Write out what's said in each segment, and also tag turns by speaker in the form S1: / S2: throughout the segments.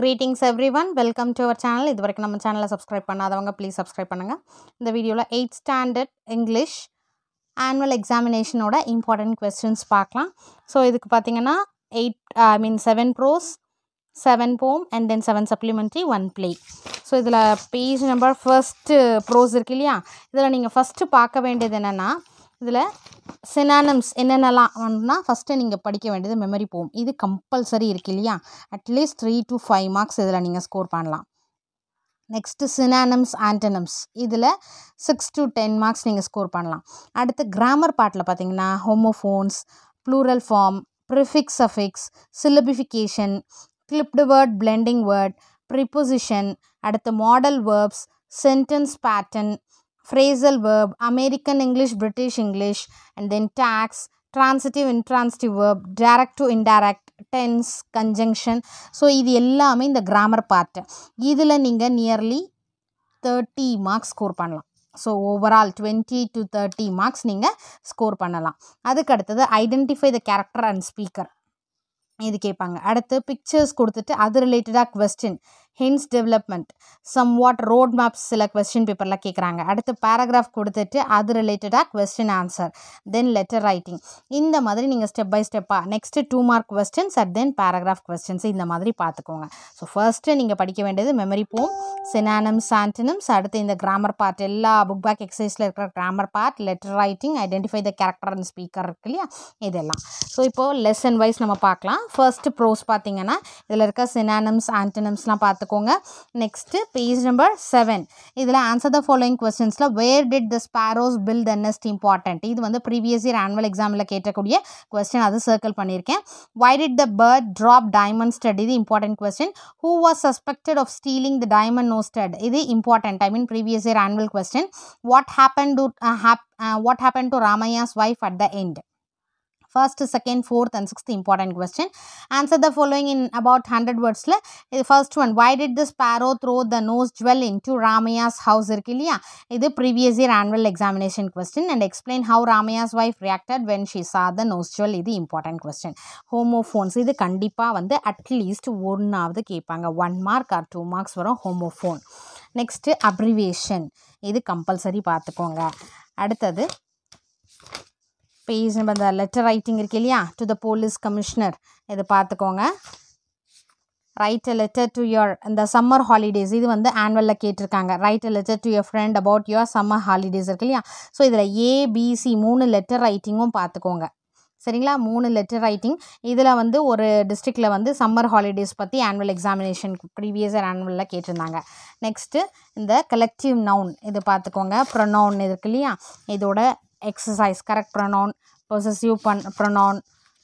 S1: greetings everyone welcome to our channel இது வரைக்கும் நம்ம சேனலை சப்ஸ்கிரைப் பண்ணாதவங்க ப்ளீஸ் சப்ஸ்கிரைப் பண்ணுங்கள் இந்த வீடியோவில் எயிட் ஸ்டாண்டர்ட் இங்கிலீஷ் ஆனுவல் எக்ஸாமினேஷனோட இம்பார்ட்டண்ட் கொஸ்டின்ஸ் பார்க்கலாம் ஸோ இதுக்கு பார்த்தீங்கன்னா eight I mean seven prose seven poem and then seven supplementary one play so இதில் பேஜ் நம்பர் ஃபர்ஸ்ட்டு ப்ரோஸ் இருக்கு இல்லையா இதில் நீங்கள் ஃபஸ்ட்டு பார்க்க வேண்டியது என்னென்னா இதில் சினானம்ஸ் என்னென்னலாம் வந்துன்னா ஃபஸ்ட்டு நீங்கள் படிக்க வேண்டியது மெமரி போம் இது கம்பல்சரி இருக்கு இல்லையா at least three to five marks இதில் நீங்கள் ஸ்கோர் பண்ணலாம் நெக்ஸ்ட்டு சினானம்ஸ் ஆண்டனம்ஸ் இதில் சிக்ஸ் டு டென் மார்க்ஸ் நீங்கள் ஸ்கோர் பண்ணலாம் அடுத்து கிராமர் பாட்டில் பார்த்தீங்கன்னா homophones plural form prefix affix syllabification clipped word blending word preposition அடுத்து modal verbs sentence pattern phrasal verb, American English British English and then tags transitive intransitive verb direct to indirect tense conjunction so இது எல்லாமே இந்த grammar part இதில் நீங்கள் nearly thirty marks score பண்ணலாம் so overall twenty to thirty marks நீங்கள் score பண்ணலாம் அதுக்கு அடுத்தது identify the character and speaker இது கேட்பாங்க அடுத்து பிக்சர்ஸ் கொடுத்துட்டு அது ரிலேட்டடாக question hints development somewhat road maps சில கொஸ்டின் பேப்பரில் கேட்குறாங்க அடுத்து பேராகிராஃப் கொடுத்துட்டு அது ரிலேட்டடாக question answer then letter writing இந்த மாதிரி நீங்கள் ஸ்டெப் பை ஸ்டெப்பாக next two mark questions at then paragraph questions இந்த மாதிரி பார்த்துக்கோங்க ஸோ ஃபர்ஸ்ட்டு நீங்கள் படிக்க வேண்டியது மெமரி போம் செனானம்ஸ் ஆன்டினம்ஸ் அடுத்து இந்த கிராமர் பார்ட் எல்லா புக் பேக் எக்ஸசைஸில் இருக்கிற grammar part letter writing identify the character and speaker இருக்கு இல்லையா இதெல்லாம் ஸோ இப்போது லெசன் வைஸ் நம்ம பார்க்கலாம் ஃபர்ஸ்ட் ப்ரோஸ் பார்த்தீங்கன்னா இதில் இருக்க சினானம்ஸ் ஆன்டினம்ஸ்லாம் பார்த்து பார்த்துக்கோங்க நெக்ஸ்ட்டு பேஜ் நம்பர் செவன் இதில் ஆன்சர் த ஃபாலோயிங் கொஸ்டின்ஸில் where did the sparrows fill the nest important இது வந்து ப்ரீவியஸ் இயர் ஆனுவல் எக்ஸாமில் கேட்டக்கூடிய கொஸ்டின் அது சர்க்கிள் பண்ணியிருக்கேன் why did the bird drop diamond stud இது important question who was suspected of stealing the diamond nose stud இது important I mean previous year annual question what happen to hap what happen to Ramaiah's wife at the end first second fourth and sixth important question answer the following in about hundred வேர்ட்ஸில் இது first one why did this sparrow throw the nose jewel in to Ramaiah's house இருக்கு இல்லையா இது previous year annual examination question and explain how Ramaiah's wife reacted when she saw the nose jewel இது important question homophones இது கண்டிப்பாக வந்து அட்லீஸ்ட் ஒன்றாவது கேட்பாங்க one mark or two marks வரும் ஹோமோஃபோன் நெக்ஸ்ட்டு அப்ரிவேஷன் இது கம்பல்சரி பார்த்துக்கோங்க அடுத்தது பேஜ் நம்ம அந்த லெட்டர் ரைட்டிங் இருக்கு இல்லையா டு த போலீஸ் கமிஷனர் இதை பார்த்துக்கோங்க write a letter to your இந்த சம்மர் ஹாலிடேஸ் இது வந்து ஆனுவலில் கேட்டிருக்காங்க write a letter to your friend about your summer holidays இருக்கு இல்லையா ஸோ இதில் ஏபிசி மூணு லெட்டர் ரைட்டிங்கும் பார்த்துக்கோங்க சரிங்களா மூணு லெட்டர் ரைட்டிங் இதில் வந்து ஒரு டிஸ்ட்ரிக்டில் வந்து சம்மர் ஹாலிடேஸ் பற்றி ஆனுவல் எக்ஸாமினேஷன் ப்ரீவியஸ் ஆன்வலில் கேட்டிருந்தாங்க நெக்ஸ்ட்டு இந்த கலெக்டிவ் நவுன் இது பார்த்துக்கோங்க ப்ரொனவுன் இருக்கு இல்லையா இதோட எக்ஸசைஸ் கரெக்ட் ப்ரனோன் பொசசிவ் பண் ப்ரனோன்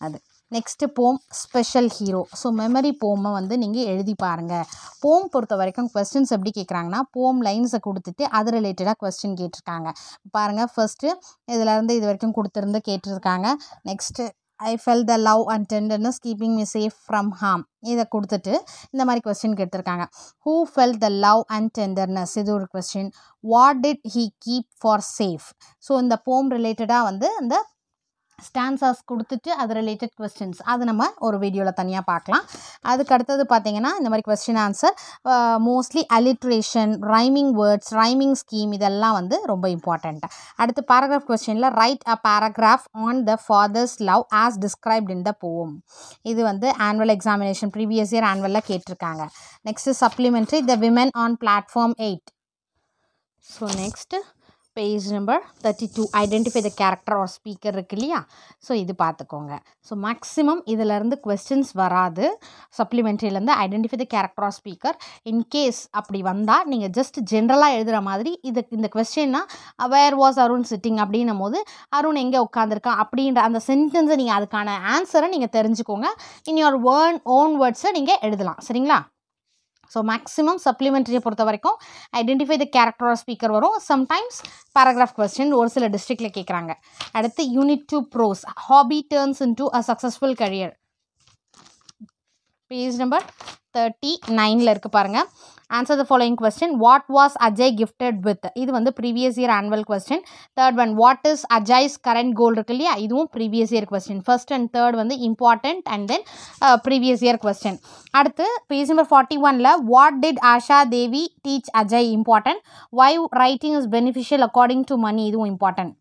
S1: அது next poem special hero so memory போமை வந்து நீங்கள் எழுதி பாருங்கள் போம் பொறுத்த வரைக்கும் கொஸ்டின்ஸ் எப்படி கேட்குறாங்கன்னா போம் லைன்ஸை கொடுத்துட்டு அது ரிலேட்டடாக கொஸ்டின் கேட்டிருக்காங்க பாருங்கள் ஃபஸ்ட்டு இதிலேருந்து இது வரைக்கும் கொடுத்துருந்து கேட்டிருக்காங்க next I fell the love and tenderness keeping me safe from harm இதை கொடுத்துட்டு இந்த மாதிரி கொஸ்டின் கேட்டிருக்காங்க who fell the love and tenderness இது ஒரு question what did he keep for safe so இந்த போம் ரிலேட்டடாக வந்து அந்த ஸ்டான்சாஸ் கொடுத்துட்டு அது ரிலேட்டட் கொஸ்டின்ஸ் அது நம்ம ஒரு வீடியோவில் தனியாக பார்க்கலாம் அதுக்கு அடுத்தது பார்த்திங்கன்னா இந்த மாதிரி question answer mostly alliteration rhyming words rhyming scheme இதெல்லாம் வந்து ரொம்ப இம்பார்ட்டண்ட்டு அடுத்து பேராகிராஃப் கொஸ்டினில் write a paragraph on the father's love as described in the poem இது வந்து ஆனுவல் எக்ஸாமினேஷன் ப்ரீவியஸ் இயர் ஆன்வலில் கேட்டிருக்காங்க next supplementary the women on platform eight so next page number thirty two identify the character or speaker இருக்கு இல்லையா so இது பார்த்துக்கோங்க so maximum இதிலேருந்து questions வராது சப்ளிமெண்ட்ரியிலேருந்து identify the character or speaker in case அப்படி வந்தால் நீங்கள் ஜஸ்ட் ஜென்ரலாக எழுதுகிற மாதிரி இது இந்த கொஸ்டின்னா வேர் வாஸ் அருண் சிட்டிங் அப்படின்னும் போது அருண் எங்கே உட்காந்துருக்கான் அப்படின்ற அந்த சென்டென்ஸை நீங்கள் அதுக்கான ஆன்சரை நீங்கள் தெரிஞ்சுக்கோங்க இன் யோர் வேர்ன் ஓன் வேர்ட்ஸை நீங்கள் எழுதலாம் சரிங்களா ஸோ மேக்ஸிமம் சப்ளிமெண்ட்ரியை பொறுத்த வரைக்கும் identify the character of speaker வரும் சம்டைம்ஸ் பேராகிராஃப் கொஸ்டின் ஒரு சில டிஸ்ட்ரிக்டில் கேட்குறாங்க அடுத்து unit two prose hobby turns into a successful career page number thirty நைனில் இருக்குது பாருங்கள் answer the following question what was Ajay gifted with இது வந்து previous year annual question third one what is Ajay's current goal இருக்கு இல்லையா இதுவும் previous year question first and third வந்து important and then previous year question அடுத்து பேஜ் நம்பர் ஃபார்ட்டி ஒனில் what did Asha Devi teach Ajay important why writing is beneficial according to Mani இதுவும் important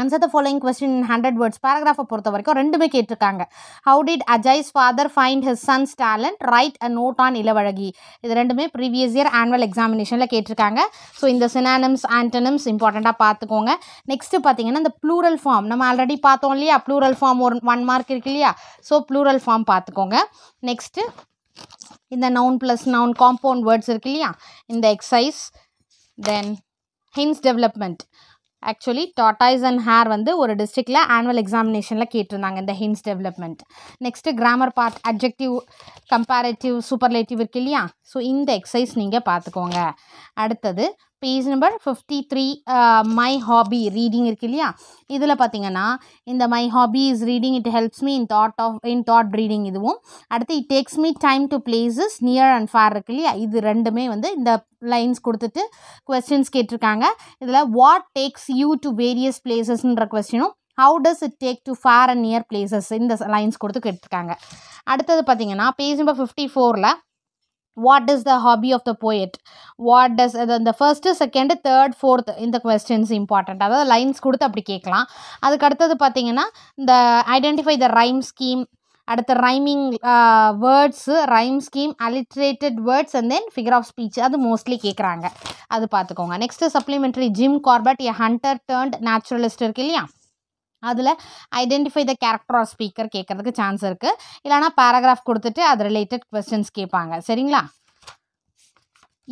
S1: answer the following question hundred words பேராகிராஃபை பொறுத்த வரைக்கும் ரெண்டுமே கேட்டிருக்காங்க how did Ajay's father find his son's talent write a note on Ilavazhagi இது ரெண்டுமே previous year annual எக்ஸாமினேஷனில் கேட்டிருக்காங்க so இந்த சினானம்ஸ் ஆண்டனம்ஸ் இம்பார்ட்டண்ட்டாக பார்த்துக்கோங்க நெக்ஸ்ட்டு பார்த்தீங்கன்னா இந்த ப்ளூரல் ஃபார்ம் நம்ம ஆல்ரெடி பார்த்தோம் இல்லையா ப்ளூரல் ஃபார்ம் ஒரு ஒன் மார்க் இருக்கு இல்லையா ஸோ ப்ளூரல் ஃபார்ம் பார்த்துக்கோங்க நெக்ஸ்ட்டு இந்த noun plus noun compound words இருக்கு இல்லையா இந்த exercise then hints development actually tortoise and hare வந்து ஒரு டிஸ்ட்ரிக்டில் ஆனுவல் எக்ஸாமினேஷனில் கேட்டிருந்தாங்க இந்த hints development next grammar part objective comparative superlative இருக்கு இல்லையா ஸோ இந்த எக்ஸசைஸ் நீங்கள் பார்த்துக்கோங்க அடுத்தது page number fifty three my hobby reading இருக்குது இல்லையா இதில் பார்த்தீங்கன்னா இந்த my hobby is reading it helps me in thought of in thought reading இதுவும் அடுத்து it takes me time to places near and far இருக்கு இல்லையா இது ரெண்டுமே வந்து இந்த லைன்ஸ் கொடுத்துட்டு கொஸ்டின்ஸ் கேட்டிருக்காங்க இதில் what takes you to various பிளேசஸ்ன்ற கொஸ்டினும் how does it take to far and near places இந்த லைன்ஸ் கொடுத்து கேட்டிருக்காங்க அடுத்தது பார்த்தீங்கன்னா பேஜ் நம்பர் ஃபிஃப்டி ஃபோரில் what is the hobby of the poet what does அது இந்த ஃபர்ஸ்ட்டு செகண்டு தேர்ட் ஃபோர்த் இந்த கொஸ்டின்ஸ் இம்பார்ட்டண்ட் அதாவது லைன்ஸ் கொடுத்து அப்படி கேட்கலாம் அதுக்கு அடுத்தது பார்த்தீங்கன்னா இந்த ஐடென்டிஃபை த ரைம் ஸ்கீம் அடுத்த rhyming words rhyme scheme alliterated words and then figure of speech அது மோஸ்ட்லி கேட்குறாங்க அது பார்த்துக்கோங்க next supplementary Jim Corbett a hunter turned naturalist இருக்கு இல்லையா அதில் identify the character of speaker கேட்குறதுக்கு சான்ஸ் இருக்குது இல்லைனா பேராகிராஃப் கொடுத்துட்டு அது ரிலேட்டட் கொஸ்டின்ஸ் கேட்பாங்க சரிங்களா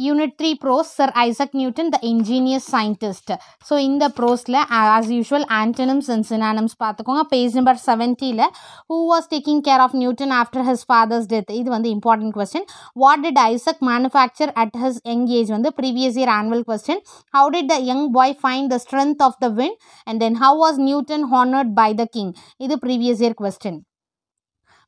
S1: unit three prose sir Isaac Newton the ingenious scientist so இந்த ப்ரோஸில் as usual antonyms and synonyms பார்த்துக்கோங்க பேஜ் நம்பர் செவன்ட்டியில் who was taking care of Newton after his father's death இது வந்து important question what did Isaac manufacture at his young age வந்து previous year annual question how did the young boy find the strength of the wind and then how was Newton honoured by the king இது previous year question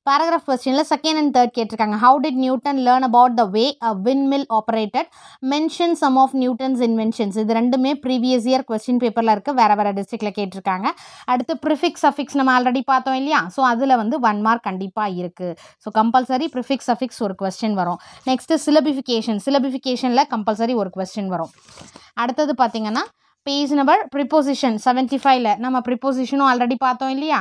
S1: paragraph கொஸ்டினில் second and third கேட்டிருக்காங்க how did Newton learn about the way a windmill operated mention some of Newton's inventions இது ரெண்டுமே previous year question பேப்பரில் இருக்குது வேறு வேறு டிஸ்ட்ரிக்டில் கேட்டிருக்காங்க அடுத்து ப்ரிஃபிக்ஸ் அஃபிக்ஸ் நம்ம ஆல்ரெடி பார்த்தோம் இல்லையா ஸோ அதில் வந்து ஒன் மார்க் கண்டிப்பாக இருக்குது ஸோ கம்பல்சரி ப்ரிஃபிக்ஸ் அஃபிக்ஸ் ஒரு கொஸ்டின் வரும் நெக்ஸ்ட்டு சிலபிஃபிகேஷன் சிலபிஃபிகேஷனில் கம்பல்சரி ஒரு கொஸ்டின் வரும் அடுத்தது பார்த்திங்கன்னா பேஜ் நம்பர் ப்ரிப்போசிஷன் செவன்ட்டி ஃபைவ்ல நம்ம ப்ரிப்போசிஷனும் ஆல்ரெடி பார்த்தோம் இல்லையா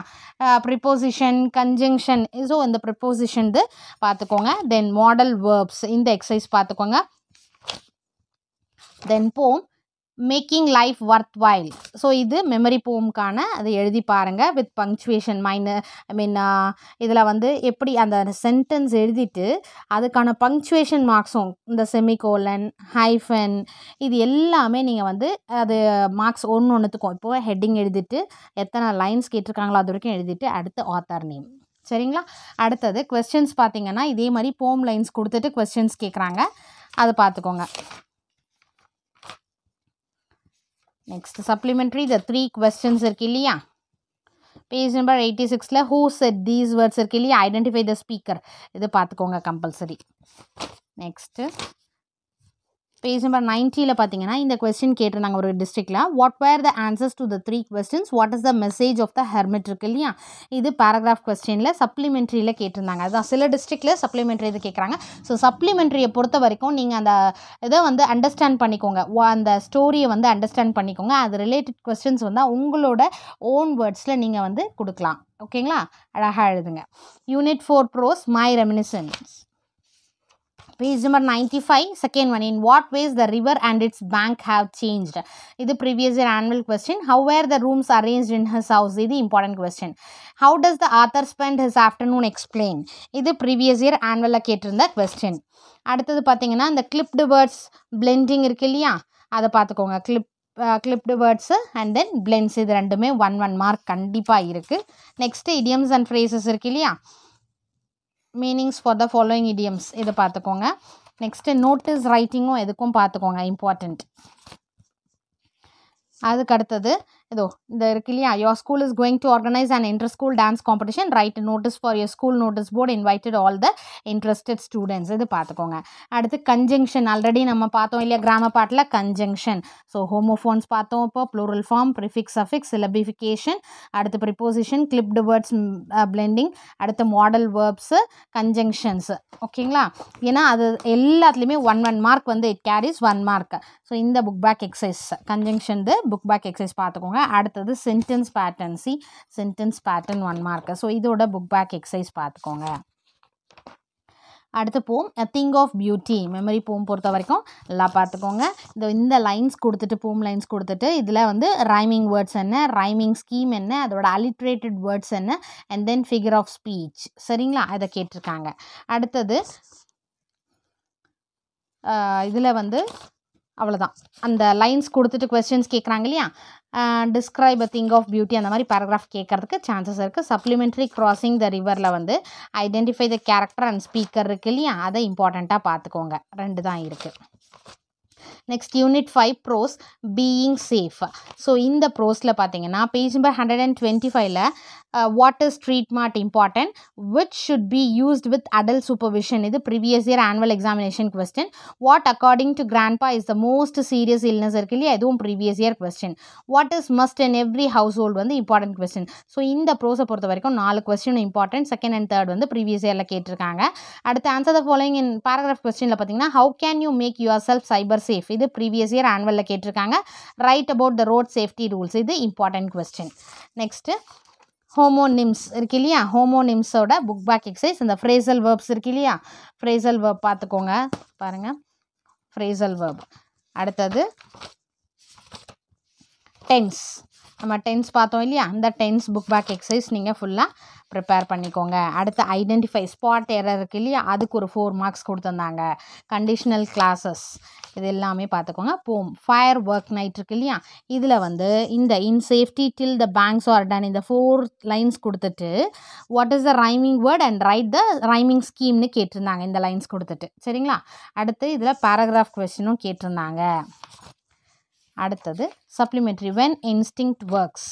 S1: ப்ரிப்போசிஷன் கன்ஜங்ஷன் ஸோ இந்த ப்ரிப்போசிஷன் இது பார்த்துக்கோங்க தென் மாடல் வேர்ப்ஸ் இந்த எக்ஸசைஸ் பார்த்துக்கோங்க then poem making life worthwhile so இது மெமரி போம்க்கான அதை எழுதி பாருங்கள் வித் பங்க்சுவேஷன் மைனு ஐ மீன் இதில் வந்து எப்படி அந்த சென்டென்ஸ் எழுதிட்டு அதுக்கான பங்க்சுவேஷன் மார்க்ஸும் இந்த செமிகோலன் ஹைஃபன் இது எல்லாமே நீங்கள் வந்து அது மார்க்ஸ் ஒன்று ஒன்றுத்துக்கும் இப்போது ஹெட்டிங் எழுதிட்டு எத்தனை லைன்ஸ் கேட்டிருக்காங்களோ அது வரைக்கும் எழுதிட்டு அடுத்து ஆத்தர் நேம் சரிங்களா அடுத்தது கொஸ்டின்ஸ் பார்த்தீங்கன்னா இதே மாதிரி போம் லைன்ஸ் கொடுத்துட்டு கொஸ்டின்ஸ் கேட்குறாங்க அதை பார்த்துக்கோங்க next supplementary the three questions இருக்கு இல்லையா பேஜ் நம்பர் எயிட்டி சிக்ஸில் ஹூ செட் தீஸ் வேர்ட்ஸ் இருக்கு இல்லையா ஐடென்டிஃபை த ஸ்பீக்கர் இது பார்த்துக்கோங்க கம்பல்சரி நெக்ஸ்ட்டு பேஜ் நம்பர் நைன்ட்டியில் பார்த்தீங்கன்னா இந்த கொஸ்டின் கேட்டிருந்தாங்க ஒரு டிஸ்ட்ரிக்டில் what were the answers to the three questions what is the message of the hermit இருக்கு இல்லையா இது பேராகிராஃப் கொஸ்டினில் சப்ளிமெண்ட்ரியில் கேட்டிருந்தாங்க அதுதான் சில டிஸ்ட்ரிக்டில் சப்ளிமெண்ட்ரி இது கேட்குறாங்க ஸோ சப்ளிமெண்ட்ரியை பொறுத்த வரைக்கும் நீங்கள் அந்த இதை வந்து அண்டர்ஸ்டாண்ட் பண்ணிக்கோங்க அந்த ஸ்டோரியை வந்து அண்டர்ஸ்டாண்ட் பண்ணிக்கோங்க அது ரிலேட்டட் கொஸ்டின்ஸ் வந்து உங்களோட ஓன் வேர்ட்ஸில் நீங்கள் வந்து கொடுக்கலாம் ஓகேங்களா அழகாக எழுதுங்க unit four prose my reminiscences page number ninety five second one in what ways the river and its bank have change இது previous year annual question how were the rooms arrange in his house இது important question how does the author spend his afternoon explain இது previous year ஆனுவலில் கேட்டிருந்த question அடுத்தது பார்த்தீங்கன்னா இந்த clipped words blending இருக்கு இல்லையா அதை பார்த்துக்கோங்க clip clipped words and then blends இது ரெண்டுமே ஒன் ஒன் மார்க் கண்டிப்பாக இருக்குது நெக்ஸ்ட்டு இடியம்ஸ் அண்ட் ஃப்ரேசஸ் இருக்கு இல்லையா meanings for the following idioms இது பார்த்துக்கோங்க நெக்ஸ்ட்டு நோட்டீஸ் ரைட்டிங்கும் எதுக்கும் பார்த்துக்கோங்க இம்பார்ட்டண்ட் அதுக்கு அடுத்தது இதோ இந்த இருக்கு இல்லையா your school is going to organise and inter school dance competition write notice for your school notice board invited all the interested students இது பார்த்துக்கோங்க அடுத்து கன்ஜங்ஷன் ஆல்ரெடி நம்ம பார்த்தோம் இல்லையா கிராம பாட்டில் கன்ஜங்ஷன் ஸோ ஹோமோஃபோன்ஸ் பார்த்தோம் இப்போ plural form prefix affix syllabification அடுத்து ப்ரிப்போசிஷன் கிளிப்டு வேர்ட்ஸ் பிளெண்டிங் அடுத்து மாடல் வேர்ப்ஸு கன்ஜங்ஷன்ஸு ஓகேங்களா ஏன்னா அது எல்லாத்துலேயுமே ஒன் ஒன் மார்க் வந்து it carries one mark so இந்த book back exercise conjunction book back exercise பார்த்துக்கோங்க அடுத்தது sentence pattern see sentence pattern one mark so இதோட புக் பேக் எக்ஸசைஸ் பார்த்துக்கோங்க அடுத்து போம் திங் ஆஃப் பியூட்டி மெமரி போம் பொறுத்த வரைக்கும் எல்லாம் பார்த்துக்கோங்க இந்த இந்த லைன்ஸ் கொடுத்துட்டு போம் லைன்ஸ் கொடுத்துட்டு இதில் வந்து ரைமிங் வேர்ட்ஸ் என்ன ரைமிங் ஸ்கீம் என்ன அதோட அலிட்ரேட்டட் வேர்ட்ஸ் என்ன and then figure of speech சரிங்களா அதை கேட்டிருக்காங்க அடுத்தது இதில் வந்து அவ்வளோதான் அந்த லைன்ஸ் கொடுத்துட்டு கொஸ்டின்ஸ் கேட்குறாங்க இல்லையா describe a thing of beauty அந்த மாதிரி பேராகிராஃப் கேட்குறதுக்கு சான்சஸ் இருக்குது சப்ளிமெண்ட்ரி கிராசிங் த ரிவரில் வந்து identify the character and speaker இருக்குது இல்லையா அதை இம்பார்ட்டண்ட்டாக பார்த்துக்கோங்க ரெண்டு தான் இருக்குது next unit five prose being safe so இந்த ப்ரோஸில் பார்த்தீங்கன்னா page number hundred and twenty ஃபைவ்ல what is treadmill important which should be used with adult supervision இது previous year annual examination question what according to grandpa is the most serious illness இருக்கு இல்லையா இதுவும் previous year question what is must in every house household வந்து important question so இந்த ப்ரோஸை பொறுத்த வரைக்கும் நாலு question important second and third வந்து ப்ரீவியஸ் இயரில் கேட்டிருக்காங்க அடுத்து answer the following in paragraph கொஸ்டினில் பார்த்தீங்கன்னா how can you make yourself cyber safe safe இது ப்ரீவியஸ் இயர் ஆனுவலில் கேட்டிருக்காங்க write about the road safety rules இது இம்பார்ட்டன்ட் கொஸ்டின் நெக்ஸ்ட்டு ஹோமோனிம்ஸ் இருக்கு இல்லையா ஹோமோனிம்ஸோட புக் பேக் எக்ஸசைஸ் இந்த ஃப்ரேசல் வேர்ப்ஸ் இருக்கு இல்லையா ஃப்ரேசல் வேர்ப் பார்த்துக்கோங்க பாருங்கள் ஃப்ரேசல் வேர்ப் அடுத்தது டென்ஸ் நம்ம டென்ஸ் பார்த்தோம் இல்லையா அந்த டென்ஸ் புக் பேக் எக்ஸசைஸ் நீங்கள் ஃபுல்லாக ப்ரிப்பேர் பண்ணிக்கோங்க அடுத்து ஐடென்டிஃபை ஸ்பாட் ஏற இருக்குது இல்லையா அதுக்கு ஒரு ஃபோர் மார்க்ஸ் கொடுத்துருந்தாங்க கண்டிஷ்னல் கிளாஸஸ் இது எல்லாமே பார்த்துக்கோங்க போம் ஃபயர் ஒர்க் நைட் இருக்கு இல்லையா இதில் வந்து இந்த in safety till the banks are done இந்த ஃபோர் லைன்ஸ் கொடுத்துட்டு what is the rhyming word and write the rhyming ஸ்கீம்னு கேட்டிருந்தாங்க இந்த லைன்ஸ் கொடுத்துட்டு சரிங்களா அடுத்து இதில் பேராகிராஃப் கொஸ்டினும் கேட்டிருந்தாங்க அடுத்தது supplementary when instinct works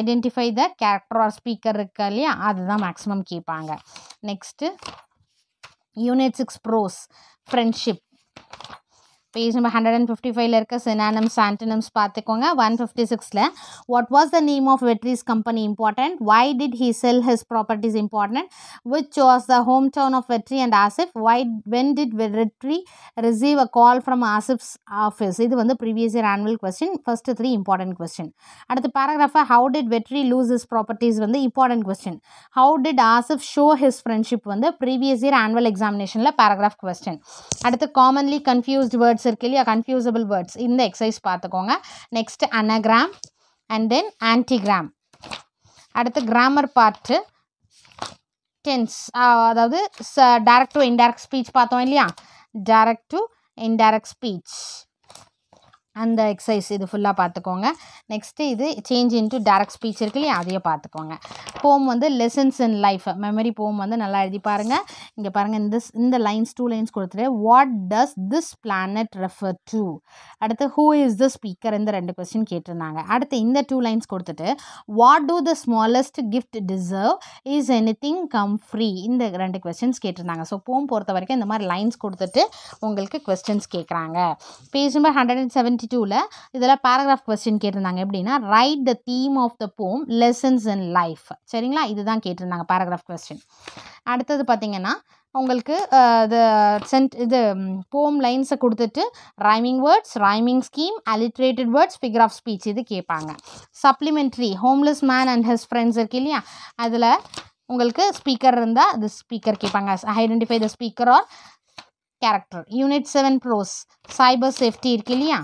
S1: identify the character or speaker இருக்கா இல்லையா அதுதான் மேக்ஸிமம் கேட்பாங்க next unit six prose friendship page number hundred and fifty ஃபைவ்ல இருக்க சினானம்ஸ் ஆண்டனம்ஸ் பார்த்துக்கோங்க ஒன் ஃபிஃப்டி சிக்ஸில் what was the name of Vetri's company important why did he sell his properties important which was the hometown of Vetri and Asif why when did Vetri receive a call from Asif's office இது வந்து previous year annual question first three important question அடுத்த பேராகிராஃபை how did Vetri lose his properties வந்து important question how did Asif show his friendship வந்து previous year annual எக்ஸாமினேஷனில் paragraph question அடுத்து commonly confused words இருக்கு இல்லையா கன்ஃபியூசபிள் வேர்ட்ஸ் இந்த எக்ஸசைஸ் பார்த்துக்கோங்க next anagram and then antigram அடுத்து கிராமர் பார்ட்டு டென்ஸ் அதாவது டேரக்ட் டு இன்டேரக்ட் ஸ்பீச் பார்த்தோம் இல்லையா டேரக்ட் டு இன்டேரக்ட் ஸ்பீச் அந்த எக்ஸசைஸ் இது ஃபுல்லாக பார்த்துக்கோங்க நெக்ஸ்ட்டு இது சேஞ்ச் இன்ட்டு டேரக்ட் ஸ்பீச் இருக்கு இல்லையா அதையே பார்த்துக்கோங்க போம் வந்து லெசன்ஸ் இன் லைஃப் மெமரி போம் வந்து நல்லா எழுதி பாருங்கள் இங்கே பாருங்கள் இந்த இந்த லைன்ஸ் டூ லைன்ஸ் கொடுத்துட்டு what does this planet refer to அடுத்து ஹூ இஸ் த ஸ்பீக்கர் இந்த ரெண்டு கொஸ்டின் கேட்டிருந்தாங்க அடுத்து இந்த டூ லைன்ஸ் கொடுத்துட்டு what do the smallest gift deserve is anything come free இந்த ரெண்டு கொஸ்டின்ஸ் கேட்டிருந்தாங்க ஸோ போம் பொறுத்த வரைக்கும் இந்த மாதிரி லைன்ஸ் கொடுத்துட்டு உங்களுக்கு கொஸ்டின்ஸ் கேட்குறாங்க page number hundred and seventy டூவில் இதில் பேராகிராஃப் கொஸ்டின் கேட்டிருந்தாங்க எப்படின்னா write the theme of the poem lessons in life சரிங்களா இதுதான் கேட்டிருந்தாங்க பேராகிராஃப் கொஸ்டின் அடுத்தது பார்த்திங்கன்னா உங்களுக்கு இது சென்ட் இது போம் லைன்ஸை கொடுத்துட்டு rhyming words rhyming scheme alliterated words figure of speech இது கேட்பாங்க supplementary homeless man and his friends இருக்கு இல்லையா அதில் உங்களுக்கு ஸ்பீக்கர் இருந்தால் அது ஸ்பீக்கர் கேட்பாங்க identify the speaker or character unit seven prose cyber safety இருக்கு இல்லையா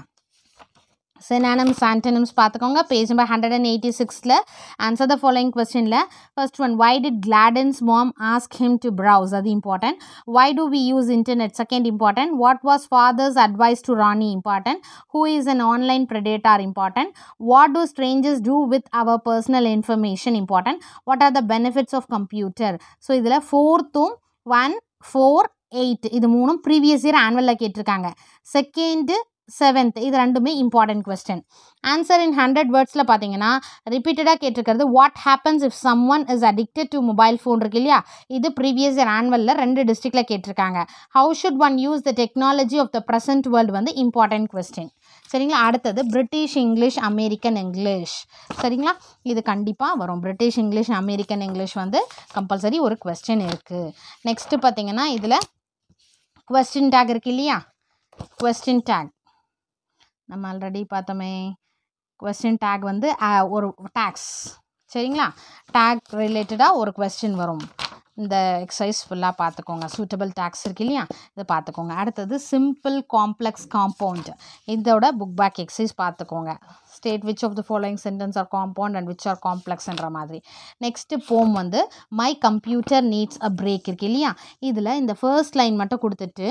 S1: சினானம்ஸ் ஆன்டனம்ஸ் பார்த்துக்கோங்க page number hundred and eighty சிக்ஸில் ஆன்சர் த ஃபாலோயிங் கொஸ்டினில் first one why did Gladson's mom ask him to browse அது important why do we use internet second important what was father's advice to Rani important who is an online predator important what do strangers do with our personal information important what are the benefits of computer so இதில் ஃபோர்த்தும் one four eight இது மூணும் previous year ஆனுவலில் கேட்டிருக்காங்க second seventh இது ரெண்டுமே important question answer in hundred வேர்ட்ஸில் பார்த்தீங்கன்னா ரிப்பீட்டடாக கேட்டிருக்கிறது what happens if some one is addicted to mobile phone இருக்கு இல்லையா இது ப்ரீவியஸ் இயர் ஆனுவலில் ரெண்டு டிஸ்ட்ரிக்டில் கேட்டிருக்காங்க how should one use the technology of the present world வந்து இம்பார்ட்டன்ட் கொஸ்டின் சரிங்களா அடுத்தது பிரிட்டிஷ் இங்கிலீஷ் அமெரிக்கன் இங்கிலீஷ் சரிங்களா இது கண்டிப்பாக வரும் பிரிட்டிஷ் இங்கிலீஷ் அமெரிக்கன் இங்கிலீஷ் வந்து கம்பல்சரி ஒரு கொஸ்டின் இருக்குது நெக்ஸ்ட்டு பார்த்தீங்கன்னா இதில் கொஸ்டின் டேக் இருக்கு இல்லையா கொஸ்டின் டேக் நம்ம ஆல்ரெடி பார்த்தோமே கொஸ்டின் டேக் வந்து ஒரு டேக்ஸ் சரிங்களா டேக் ரிலேட்டடாக ஒரு கொஸ்டின் வரும் இந்த எக்ஸசைஸ் ஃபுல்லாக பார்த்துக்கோங்க சூட்டபிள் டேக்ஸ் இருக்கு இல்லையா இதை பார்த்துக்கோங்க அடுத்தது சிம்பிள் காம்ப்ளெக்ஸ் காம்பவுண்ட் இதோட புக் பேக் எக்ஸசைஸ் பார்த்துக்கோங்க state which of the following sentence are compound and which are காம்ப்ளெக்ஸ்ன்ற மாதிரி நெக்ஸ்ட்டு போம் வந்து my computer needs a break இருக்கு இல்லையா இதில் இந்த ஃபர்ஸ்ட் லைன் மட்டும் கொடுத்துட்டு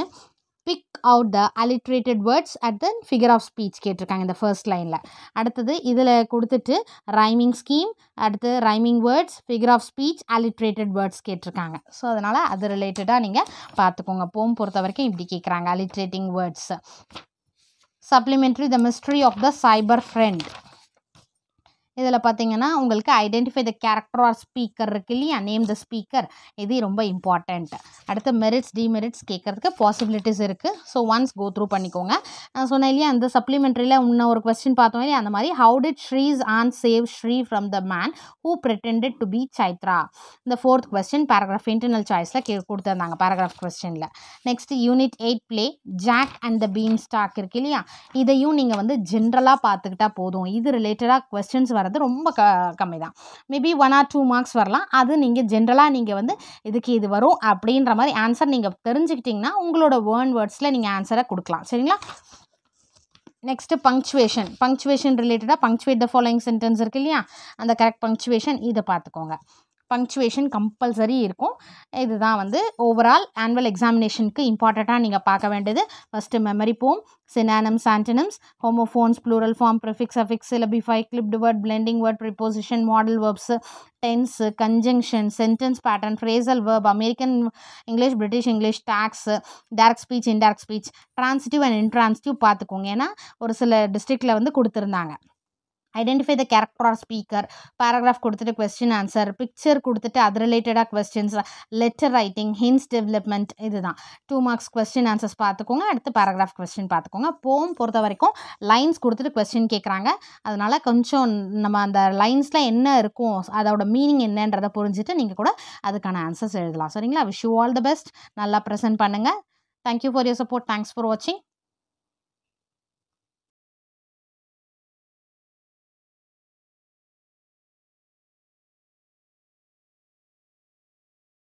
S1: pick out the alliterated words and then figure of speech கேட்டிருக்காங்க இந்த ஃபர்ஸ்ட் லைனில் அடுத்தது இதில் கொடுத்துட்டு ரைமிங் ஸ்கீம் அடுத்து rhyming words figure of speech alliterated words கேட்டிருக்காங்க ஸோ அதனால் அது ரிலேட்டடாக நீங்கள் பார்த்துக்கோங்க போம் பொறுத்த வரைக்கும் இப்படி கேட்குறாங்க alliterating words supplementary the mystery of the cyber friend இதில் பார்த்தீங்கன்னா உங்களுக்கு identify the character or speaker இருக்கு இல்லையா நேம் த ஸ்பீக்கர் இது ரொம்ப இம்பார்ட்டண்ட் அடுத்து மெரிட்ஸ் டிமெரிட்ஸ் கேட்குறதுக்கு பாசிபிலிட்டிஸ் இருக்குது ஸோ ஒன்ஸ் கோ த்ரூ பண்ணிக்கோங்க நான் சொன்னேன் இல்லையா அந்த சப்ளிமெண்ட்ரியில் இன்னும் ஒரு கொஸ்டின் பார்த்தோம் இல்லையா அந்த மாதிரி how did Sri's aunt save Sri from the man who pretended to be Chaitra இந்த ஃபோர்த் கொஸ்டின் பேராகிராஃப் இன்டர்னல் சாய்ஸில் கே கொடுத்துருந்தாங்க பேராகிராஃப் கொஸ்டினில் next unit eight play Jack and the beanstalk இருக்கு இல்லையா இதையும் நீங்கள் வந்து ஜென்ரலாக பார்த்துக்கிட்டா போதும் இது ரிலேட்டடாக கொஸ்டின்ஸ் வர்றது ரொம்ப க கம்மி தான் maybe one or two marks வரலாம் அது நீங்கள் ஜென்ரலாக நீங்கள் வந்து இதுக்கு இது வரும் அப்படின்ற மாதிரி ஆன்சர் நீங்கள் தெரிஞ்சுக்கிட்டிங்கன்னா உங்களோட வேர்ன் வேர்ட்ஸில் நீங்கள் ஆன்சரை கொடுக்கலாம் சரிங்களா நெக்ஸ்ட்டு பங்க்சுவேஷன் பங்க்சுவேஷன் ரிலேட்டடாக பங்க்சுவேட் த ஃபாலோயிங் சென்டென்ஸ் இருக்குது இல்லையா அந்த கரெக்ட் பங்க்சுவேஷன் இதை பார்த்துக்கோங்க பங்க்சுவேஷன் கம்பல்சரி இருக்கும் இதுதான் வந்து ஓவரால் ஆனுவல் எக்ஸாமினேஷனுக்கு இம்பார்ட்டண்ட்டாக நீங்கள் பார்க்க வேண்டியது first memory poem synonyms antonyms homophones plural form prefix affix syllabify clipped word blending word preposition modal verbs tense conjunction sentence pattern phrasal verb American English British English tags direct speech indirect speech transitive and intransitive பார்த்துக்கோங்க ஏன்னா ஒரு சில டிஸ்ட்ரிக்டில் வந்து கொடுத்துருந்தாங்க identify the character or speaker paragraph கொடுத்துட்டு question answer picture கொடுத்துட்டு அது ரிலேட்டடாக questions letter writing hints development இதுதான் டூ மார்க்ஸ் கொஸ்டின் ஆன்சர்ஸ் பார்த்துக்கோங்க அடுத்து பேராகிராஃப் கொஸ்டின் பார்த்துக்கோங்க போம் பொறுத்த வரைக்கும் லைன்ஸ் கொடுத்துட்டு கொஸ்டின் கேட்குறாங்க அதனால் கொஞ்சம் நம்ம அந்த லைன்ஸில் என்ன இருக்கும் அதோட மீனிங் என்னன்றதை புரிஞ்சுட்டு நீங்கள் கூட அதுக்கான ஆன்சர்ஸ் எழுதலாம் சரிங்களா wish you all the best நல்லா ப்ரெசென்ட் பண்ணுங்கள் thank you for your support thanks for வாட்சிங்